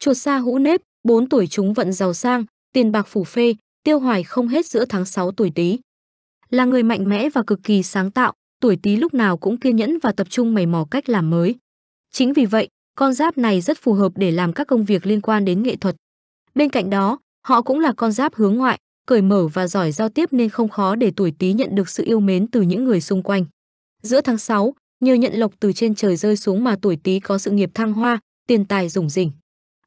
chuột xa hũ nếp, 4 tuổi chúng vận giàu sang, tiền bạc phủ phê, tiêu hoài không hết giữa tháng 6 tuổi Tý. Là người mạnh mẽ và cực kỳ sáng tạo, tuổi Tý lúc nào cũng kiên nhẫn và tập trung mày mò cách làm mới. Chính vì vậy, con giáp này rất phù hợp để làm các công việc liên quan đến nghệ thuật. Bên cạnh đó, họ cũng là con giáp hướng ngoại, cởi mở và giỏi giao tiếp nên không khó để tuổi Tý nhận được sự yêu mến từ những người xung quanh. Giữa tháng 6, nhờ nhận lộc từ trên trời rơi xuống mà tuổi Tý có sự nghiệp thăng hoa, tiền tài rủng rỉnh.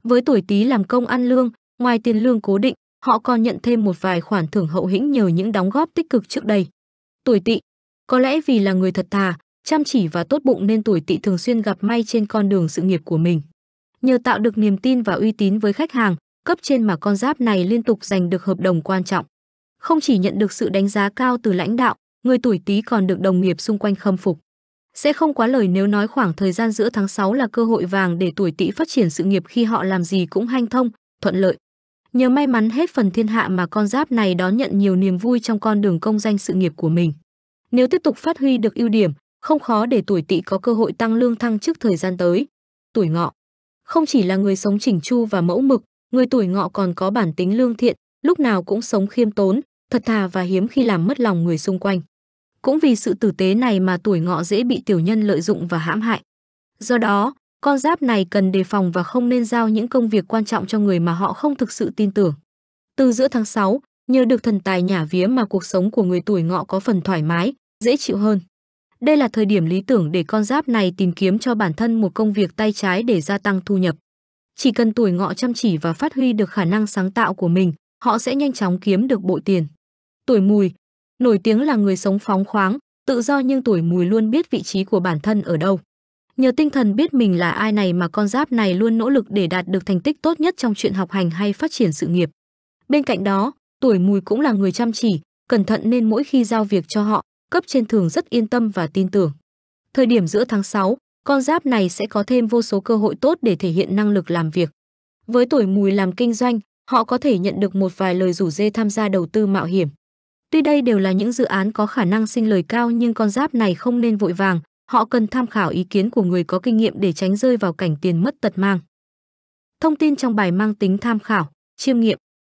Với tuổi Tý làm công ăn lương, ngoài tiền lương cố định, họ còn nhận thêm một vài khoản thưởng hậu hĩnh nhờ những đóng góp tích cực trước đây. Tuổi Tỵ, có lẽ vì là người thật thà, chăm chỉ và tốt bụng nên tuổi Tỵ thường xuyên gặp may trên con đường sự nghiệp của mình. Nhờ tạo được niềm tin và uy tín với khách hàng, cấp trên mà con giáp này liên tục giành được hợp đồng quan trọng. Không chỉ nhận được sự đánh giá cao từ lãnh đạo, người tuổi Tý còn được đồng nghiệp xung quanh khâm phục. Sẽ không quá lời nếu nói khoảng thời gian giữa tháng 6 là cơ hội vàng để tuổi tỵ phát triển sự nghiệp khi họ làm gì cũng hanh thông, thuận lợi. Nhờ may mắn hết phần thiên hạ mà con giáp này đón nhận nhiều niềm vui trong con đường công danh sự nghiệp của mình. Nếu tiếp tục phát huy được ưu điểm, không khó để tuổi tỵ có cơ hội tăng lương thăng trước thời gian tới. Tuổi ngọ Không chỉ là người sống chỉnh chu và mẫu mực, người tuổi ngọ còn có bản tính lương thiện, lúc nào cũng sống khiêm tốn, thật thà và hiếm khi làm mất lòng người xung quanh. Cũng vì sự tử tế này mà tuổi ngọ dễ bị tiểu nhân lợi dụng và hãm hại. Do đó, con giáp này cần đề phòng và không nên giao những công việc quan trọng cho người mà họ không thực sự tin tưởng. Từ giữa tháng 6, nhờ được thần tài nhả vía mà cuộc sống của người tuổi ngọ có phần thoải mái, dễ chịu hơn. Đây là thời điểm lý tưởng để con giáp này tìm kiếm cho bản thân một công việc tay trái để gia tăng thu nhập. Chỉ cần tuổi ngọ chăm chỉ và phát huy được khả năng sáng tạo của mình, họ sẽ nhanh chóng kiếm được bội tiền. Tuổi mùi, Nổi tiếng là người sống phóng khoáng, tự do nhưng tuổi mùi luôn biết vị trí của bản thân ở đâu. Nhờ tinh thần biết mình là ai này mà con giáp này luôn nỗ lực để đạt được thành tích tốt nhất trong chuyện học hành hay phát triển sự nghiệp. Bên cạnh đó, tuổi mùi cũng là người chăm chỉ, cẩn thận nên mỗi khi giao việc cho họ, cấp trên thường rất yên tâm và tin tưởng. Thời điểm giữa tháng 6, con giáp này sẽ có thêm vô số cơ hội tốt để thể hiện năng lực làm việc. Với tuổi mùi làm kinh doanh, họ có thể nhận được một vài lời rủ dê tham gia đầu tư mạo hiểm. Tuy đây đều là những dự án có khả năng sinh lời cao nhưng con giáp này không nên vội vàng, họ cần tham khảo ý kiến của người có kinh nghiệm để tránh rơi vào cảnh tiền mất tật mang. Thông tin trong bài mang tính tham khảo, chiêm nghiệm.